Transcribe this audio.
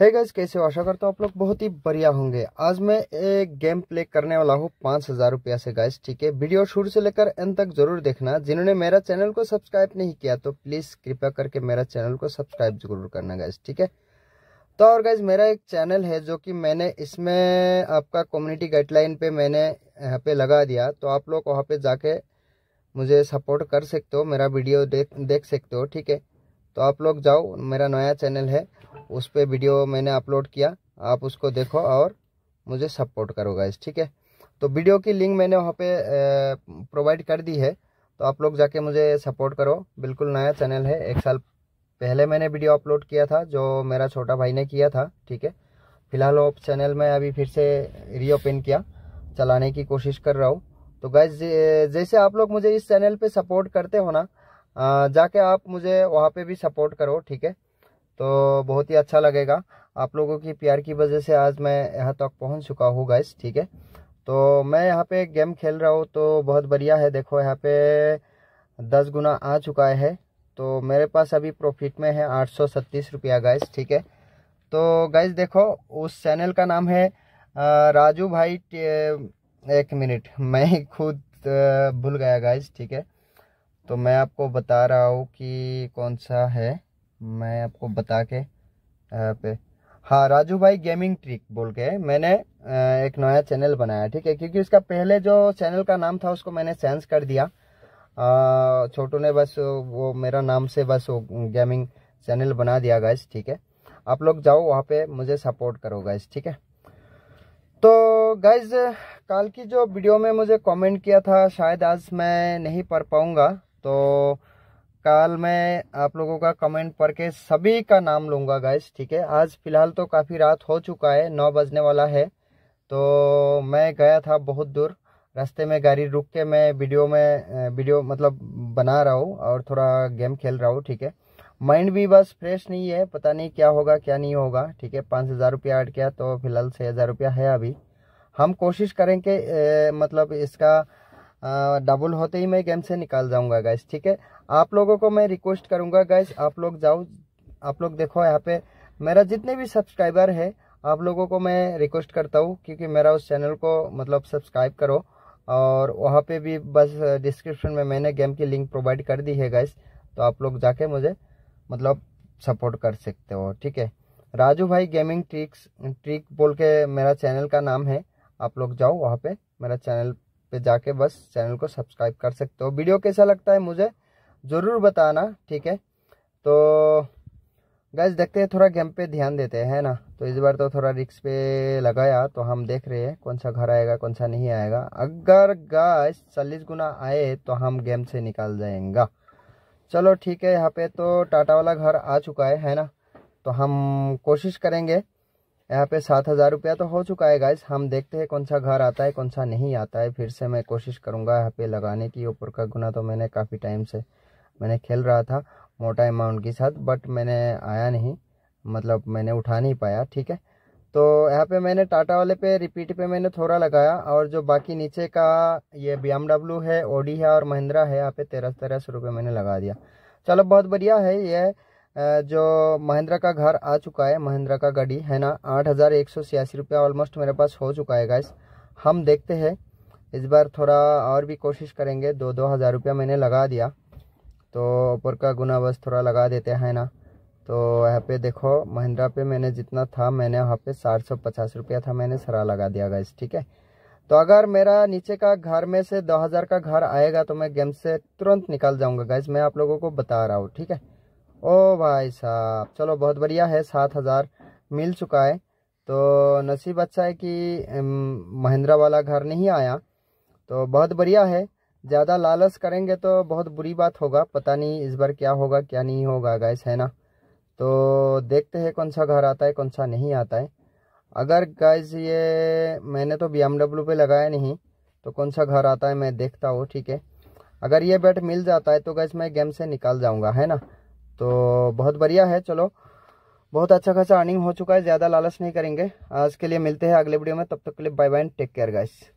है गज कैसे आशा करता हूँ आप लोग बहुत ही बढ़िया होंगे आज मैं एक गेम प्ले करने वाला हूँ पाँच हज़ार रुपया से गैस ठीक है वीडियो शुरू से लेकर एंड तक जरूर देखना जिन्होंने मेरा चैनल को सब्सक्राइब नहीं किया तो प्लीज़ कृपया करके मेरा चैनल को सब्सक्राइब जरूर करना गैस ठीक है तो और गैस मेरा एक चैनल है जो कि मैंने इसमें आपका कम्युनिटी गाइडलाइन पे मैंने यहाँ पे लगा दिया तो आप लोग वहाँ पे जाके मुझे सपोर्ट कर सकते हो मेरा वीडियो देख देख सकते हो ठीक है तो आप लोग जाओ मेरा नया चैनल है उस पर वीडियो मैंने अपलोड किया आप उसको देखो और मुझे सपोर्ट करो गाइज ठीक है तो वीडियो की लिंक मैंने वहाँ पे प्रोवाइड कर दी है तो आप लोग जाके मुझे सपोर्ट करो बिल्कुल नया चैनल है एक साल पहले मैंने वीडियो अपलोड किया था जो मेरा छोटा भाई ने किया था ठीक है फिलहाल वो चैनल में अभी फिर से रीओपन किया चलाने की कोशिश कर रहा हूँ तो गैस जैसे आप लोग मुझे इस चैनल पर सपोर्ट करते हो ना जाके आप मुझे वहाँ पर भी सपोर्ट करो ठीक है तो बहुत ही अच्छा लगेगा आप लोगों की प्यार की वजह से आज मैं यहाँ तक पहुँच चुका हूँ गाइस ठीक है तो मैं यहाँ पे गेम खेल रहा हूँ तो बहुत बढ़िया है देखो यहाँ पे दस गुना आ चुका है तो मेरे पास अभी प्रॉफिट में है आठ सौ छत्तीस रुपया गाइस ठीक है तो गाइस देखो उस चैनल का नाम है राजू भाई एक मिनट मैं खुद भूल गया गाइस ठीक है तो मैं आपको बता रहा हूँ कि कौन सा है मैं आपको बता के पे हाँ राजू भाई गेमिंग ट्रिक बोल के मैंने एक नया चैनल बनाया ठीक है क्योंकि उसका पहले जो चैनल का नाम था उसको मैंने सेंस कर दिया छोटू ने बस वो मेरा नाम से बस वो गेमिंग चैनल बना दिया गैस ठीक है आप लोग जाओ वहाँ पे मुझे सपोर्ट करो गैस ठीक है तो गैज कल की जो वीडियो में मुझे कमेंट किया था शायद आज मैं नहीं पढ़ पाऊँगा तो कल मैं आप लोगों का कमेंट पढ़ के सभी का नाम लूँगा गाइस ठीक है आज फ़िलहाल तो काफ़ी रात हो चुका है नौ बजने वाला है तो मैं गया था बहुत दूर रास्ते में गाड़ी रुक के मैं वीडियो में वीडियो मतलब बना रहा हूँ और थोड़ा गेम खेल रहा हूँ ठीक है माइंड भी बस फ्रेश नहीं है पता नहीं क्या होगा क्या नहीं होगा ठीक है पाँच हज़ार रुपया ऐड किया तो फिलहाल छः हज़ार रुपया है अभी हम कोशिश करें कि मतलब इसका डबल होते ही मैं गेम से निकाल जाऊंगा गैस ठीक है आप लोगों को मैं रिक्वेस्ट करूंगा गैस आप लोग जाओ आप लोग देखो यहाँ पे मेरा जितने भी सब्सक्राइबर है आप लोगों को मैं रिक्वेस्ट करता हूँ क्योंकि मेरा उस चैनल को मतलब सब्सक्राइब करो और वहाँ पे भी बस डिस्क्रिप्शन में मैंने गेम की लिंक प्रोवाइड कर दी है गैस तो आप लोग जाके मुझे मतलब सपोर्ट कर सकते हो ठीक है राजू भाई गेमिंग ट्रिक्स ट्रिक बोल के मेरा चैनल का नाम है आप लोग जाओ वहाँ पे मेरा चैनल पे जाके बस चैनल को सब्सक्राइब कर सकते हो वीडियो कैसा लगता है मुझे ज़रूर बताना ठीक है तो गैस देखते हैं थोड़ा गेम पे ध्यान देते हैं ना तो इस बार तो थोड़ा रिक्स पे लगाया तो हम देख रहे हैं कौन सा घर आएगा कौन सा नहीं आएगा अगर गैस चालीस गुना आए तो हम गेम से निकाल जाएंगा चलो ठीक है यहाँ पे तो टाटा वाला घर आ चुका है है ना तो हम कोशिश करेंगे यहाँ पे सात हज़ार रुपया तो हो चुका है गाइस हम देखते हैं कौन सा घर आता है कौन सा नहीं आता है फिर से मैं कोशिश करूँगा यहाँ पे लगाने की ऊपर का गुना तो मैंने काफ़ी टाइम से मैंने खेल रहा था मोटा अमाउंट के साथ बट मैंने आया नहीं मतलब मैंने उठा नहीं पाया ठीक है तो यहाँ पे मैंने टाटा वाले पे रिपीट पे मैंने थोड़ा लगाया और जो बाकी नीचे का ये बी है ओडी है और महिंद्रा है यहाँ पे तेरह तेरह सौ रुपये मैंने लगा दिया चलो बहुत बढ़िया है ये जो महिंद्रा का घर आ चुका है महिंद्रा का गाड़ी है ना आठ हज़ार एक सौ छियासी रुपया ऑलमोस्ट मेरे पास हो चुका है गैस हम देखते हैं इस बार थोड़ा और भी कोशिश करेंगे दो दो हज़ार रुपया मैंने लगा दिया तो ऊपर का गुना बस थोड़ा लगा देते हैं ना तो यहाँ पे देखो महिंद्रा पे मैंने जितना था मैंने वहाँ पे चार सौ पचास रुपया था मैंने सरा लगा दिया गैस ठीक है तो अगर मेरा नीचे का घर में से दो हज़ार का घर आएगा तो मैं गेम से तुरंत निकाल जाऊँगा गैस मैं आप लोगों को बता रहा हूँ ठीक है ओ भाई साहब चलो बहुत बढ़िया है सात हज़ार मिल चुका है तो नसीब अच्छा है कि महिंद्रा वाला घर नहीं आया तो बहुत बढ़िया है ज़्यादा लालच करेंगे तो बहुत बुरी बात होगा पता नहीं इस बार क्या होगा क्या नहीं होगा गैस है ना तो देखते हैं कौन सा घर आता है कौन सा नहीं आता है अगर गैस ये मैंने तो बी पे लगाया नहीं तो कौन सा घर आता है मैं देखता हूँ ठीक है अगर ये बैट मिल जाता है तो गैस मैं गेम से निकाल जाऊँगा है ना तो बहुत बढ़िया है चलो बहुत अच्छा खासा अर्निंग हो चुका है ज़्यादा लालच नहीं करेंगे आज के लिए मिलते हैं अगले वीडियो में तब तक के लिए bye bye take care guys